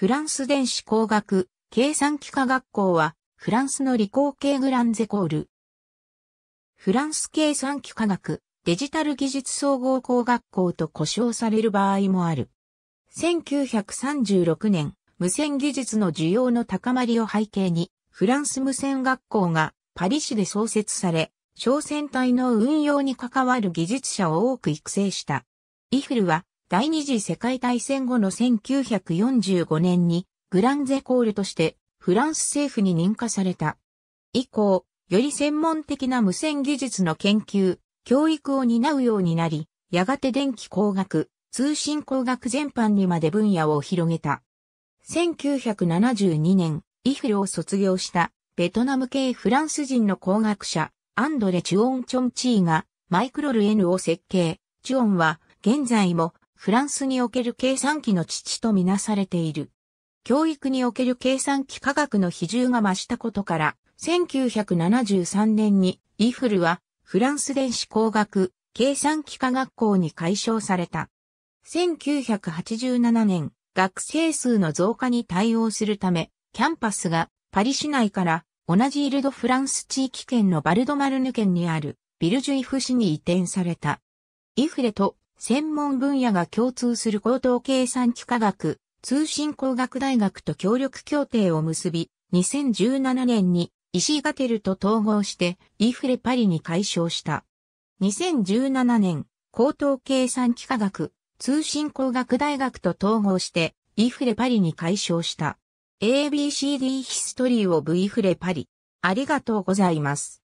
フランス電子工学、計算機科学校は、フランスの理工系グランゼコール。フランス計算機科学、デジタル技術総合工学校と呼称される場合もある。1936年、無線技術の需要の高まりを背景に、フランス無線学校がパリ市で創設され、小船隊の運用に関わる技術者を多く育成した。イフルは第二次世界大戦後の1945年にグランゼコールとしてフランス政府に認可された。以降、より専門的な無線技術の研究、教育を担うようになり、やがて電気工学、通信工学全般にまで分野を広げた。1972年、イフルを卒業したベトナム系フランス人の工学者、アンドレ・チュオン・チョン・チーがマイクロルエヌを設計。チュオンは現在もフランスにおける計算機の父とみなされている。教育における計算機科学の比重が増したことから、1973年にイフルはフランス電子工学計算機科学校に改称された。1987年、学生数の増加に対応するため、キャンパスがパリ市内から同じイルドフランス地域圏のバルドマルヌ県にあるビルジュイフ市に移転された。イフレと専門分野が共通する高等計算機科学、通信工学大学と協力協定を結び、2017年に石井ガテルと統合してイフレパリに解消した。2017年、高等計算機科学、通信工学大学と統合してイフレパリに解消した。ABCD ヒストリーをブイフレパリ。ありがとうございます。